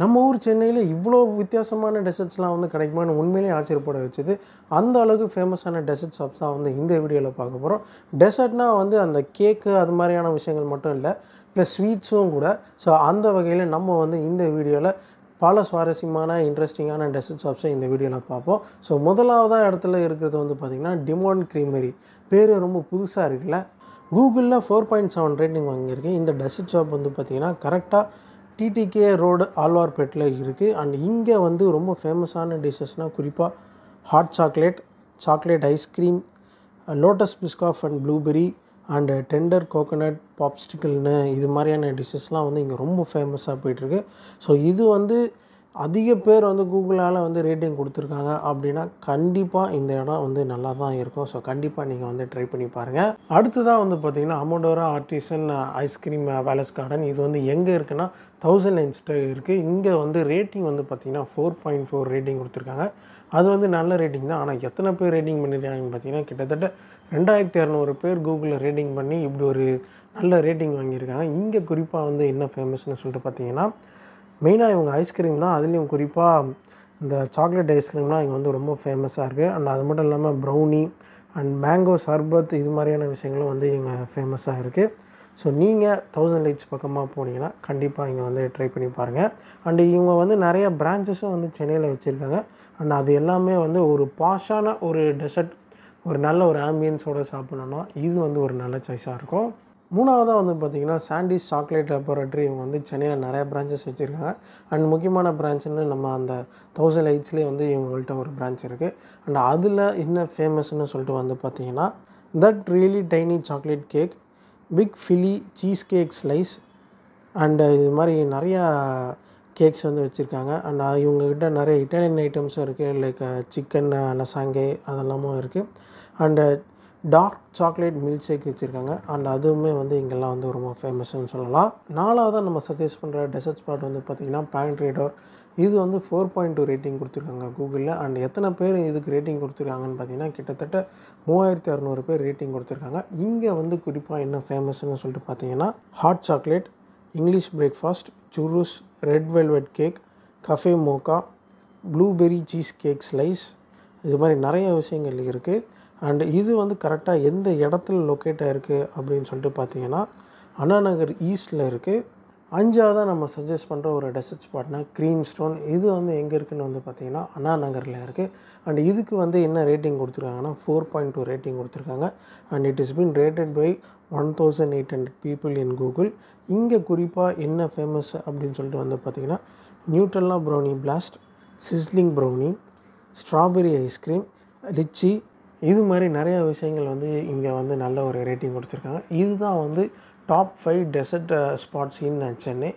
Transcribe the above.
நம்ம ஊர் சென்னையில் இவ்வளோ வித்தியாசமான டெசர்ட்ஸ்லாம் வந்து கிடைக்குமான்னு உண்மையிலேயே ஆச்சரியப்பட வச்சுது அந்த அளவுக்கு ஃபேமஸான டெசர்ட் ஷாப்ஸ் தான் வந்து இந்த வீடியோவில் பார்க்க போகிறோம் டெசர்ட்னால் வந்து அந்த கேக்கு அது மாதிரியான விஷயங்கள் மட்டும் இல்லை ப்ளஸ் ஸ்வீட்ஸும் கூட ஸோ அந்த வகையில் நம்ம வந்து இந்த வீடியோவில் பல சுவாரஸ்யமான இன்ட்ரெஸ்டிங்கான டெசர்ட் ஷாப்ஸை இந்த வீடியோவில் பார்ப்போம் ஸோ முதலாவதாக இடத்துல இருக்கிறது வந்து பார்த்திங்கன்னா டிமோன் க்ரீமரி பேர் ரொம்ப புதுசாக இருக்குல்ல கூகுளில் ஃபோர் பாயிண்ட் செவன் ரேட்டிங் வாங்கியிருக்கேன் இந்த டெசர்ட் ஷாப் வந்து பார்த்திங்கன்னா கரெக்டாக டிடிகே ரோடு ஆழ்வார்பேட்டில் இருக்குது அண்ட் இங்கே வந்து ரொம்ப ஃபேமஸான டிஷ்ஷஸ்னால் குறிப்பாக hot chocolate chocolate ice cream Lotus Biscoff and blueberry and tender coconut பாப்ஸ்டிக்கல்னு இது மாதிரியான டிஷ்ஷஸ்லாம் வந்து இங்கே ரொம்ப ஃபேமஸாக போயிட்டுருக்கு ஸோ இது வந்து அதிக பேர் வந்து கூகுளால் வந்து ரேட்டிங் கொடுத்துருக்காங்க அப்படின்னா கண்டிப்பாக இந்த இடம் வந்து நல்லா தான் இருக்கும் ஸோ கண்டிப்பாக நீங்கள் வந்து ட்ரை பண்ணி பாருங்கள் தான் வந்து பார்த்தீங்கன்னா அமௌண்டோரா ஆர்டிசன் ஐஸ்கிரீம் வேலஸ் கார்டன் இது வந்து எங்கே இருக்குன்னா தௌசண்ட் லைன்ஸ்ட்டு இருக்குது இங்கே வந்து ரேட்டிங் வந்து பார்த்திங்கன்னா ஃபோர் பாயிண்ட் ஃபோர் ரேட்டிங் கொடுத்துருக்காங்க அது வந்து நல்ல ரேட்டிங் தான் ஆனால் எத்தனை பேர் ரேட்டிங் பண்ணியிருக்காங்கன்னு பார்த்தீங்கன்னா கிட்டத்தட்ட ரெண்டாயிரத்தி இரநூறு பேர் கூகுளில் ரேட்டிங் பண்ணி இப்படி ஒரு நல்ல ரேட்டிங் வாங்கியிருக்காங்க இங்கே குறிப்பாக வந்து என்ன ஃபேமஸ்னு சொல்லிட்டு பார்த்தீங்கன்னா மெயினாக இவங்க ஐஸ்கிரீம் தான் அதுலேயும் குறிப்பாக இந்த சாக்லேட் ஐஸ்கிரீம்லாம் இங்கே வந்து ரொம்ப ஃபேமஸாக இருக்குது அண்ட் அது மட்டும் இல்லாமல் ப்ரௌனி அண்ட் மேங்கோ சர்பத் இது மாதிரியான விஷயங்களும் வந்து இங்கே ஃபேமஸாக இருக்குது ஸோ நீங்கள் தௌசண்ட் லைட்ஸ் பக்கமாக போனீங்கன்னா கண்டிப்பாக இங்கே வந்து ட்ரை பண்ணி பாருங்கள் அண்டு இவங்க வந்து நிறைய பிரான்ச்சஸும் வந்து சென்னையில் வச்சுருக்காங்க அண்ட் அது எல்லாமே வந்து ஒரு பாஷான ஒரு டெசர்ட் ஒரு நல்ல ஒரு ஆம்பியன்ஸோடு சாப்பிட்ணுன்னா இது வந்து ஒரு நல்ல சாய்ஸாக இருக்கும் மூணாவதாக வந்து பார்த்திங்கன்னா சாண்டிஸ் சாக்லேட் லெபரட்டரி இவங்க வந்து சென்னையில் நிறைய பிரான்ச்சஸ் வச்சுருக்காங்க அண்ட் முக்கியமான பிரான்ச்சுன்னு நம்ம அந்த தௌசண்ட் எயிட்ஸ்லேயே வந்து இவங்கள்ட்ட ஒரு பிரான்ச் இருக்குது அண்ட் அதில் என்ன ஃபேமஸ்ன்னு சொல்லிட்டு வந்து பார்த்திங்கன்னா that really tiny chocolate cake big Philly cheesecake slice and இது மாதிரி நிறையா கேக்ஸ் வந்து வச்சுருக்காங்க அண்ட் இவங்கக்கிட்ட நிறைய இட்டாலியன் ஐட்டம்ஸும் இருக்குது லைக் சிக்கன் லசாங்கே அதெல்லாமும் இருக்குது and dark chocolate milkshake வச்சுருக்காங்க அண்ட் அதுவுமே வந்து இங்கெல்லாம் வந்து ரொம்ப ஃபேமஸ்னு சொல்லலாம் நாலாவதாக நம்ம சஜஸ்ட் பண்ணுற டெசர்ட் ஸ்பாட் வந்து பார்த்திங்கன்னா பேண்ட் ரேடோர் இது வந்து ஃபோர் பாயிண்ட் டூ ரேட்டிங் கொடுத்துருக்காங்க கூகுளில் அண்ட் எத்தனை பேர் இதுக்கு ரேட்டிங் கொடுத்துருக்காங்கன்னு பார்த்தீங்கன்னா கிட்டத்தட்ட மூவாயிரத்தி அறநூறு பேர் ரேட்டிங் கொடுத்துருக்காங்க இங்கே வந்து குறிப்பாக என்ன ஃபேமஸ்ன்னு சொல்லிட்டு பார்த்தீங்கன்னா hot chocolate English breakfast churros red velvet cake cafe mocha blueberry cheesecake slice இது மாதிரி நிறைய விஷயங்கள் இருக்குது அண்டு இது வந்து கரெக்டாக எந்த இடத்துல லொக்கேட் ஆகிருக்கு அப்படின்னு சொல்லிட்டு பார்த்தீங்கன்னா அண்ணா நகர் ஈஸ்டில் இருக்குது அஞ்சாவதாக நம்ம சஜஸ்ட் பண்ணுற ஒரு டெசர்ட் ஸ்பாட்னா க்ரீம் ஸ்டோன் இது வந்து எங்கே இருக்குதுன்னு வந்து பார்த்திங்கன்னா அண்ணா நகரில் இருக்குது அண்ட் இதுக்கு வந்து என்ன ரேட்டிங் கொடுத்துருக்காங்கன்னா ஃபோர் பாயிண்ட் டூ ரேட்டிங் கொடுத்துருக்காங்க and it is been rated by one thousand eight hundred people in Google இங்கே குறிப்பாக என்ன ஃபேமஸ் அப்படின்னு சொல்லிட்டு வந்து பார்த்திங்கன்னா நியூட்ரல்லா brownie blast sizzling brownie strawberry ice cream lychee இது மாதிரி நிறையா விஷயங்கள் வந்து இங்கே வந்து நல்ல ஒரு ரேட்டிங் கொடுத்துருக்காங்க இதுதான் வந்து top five dessert spots in Chennai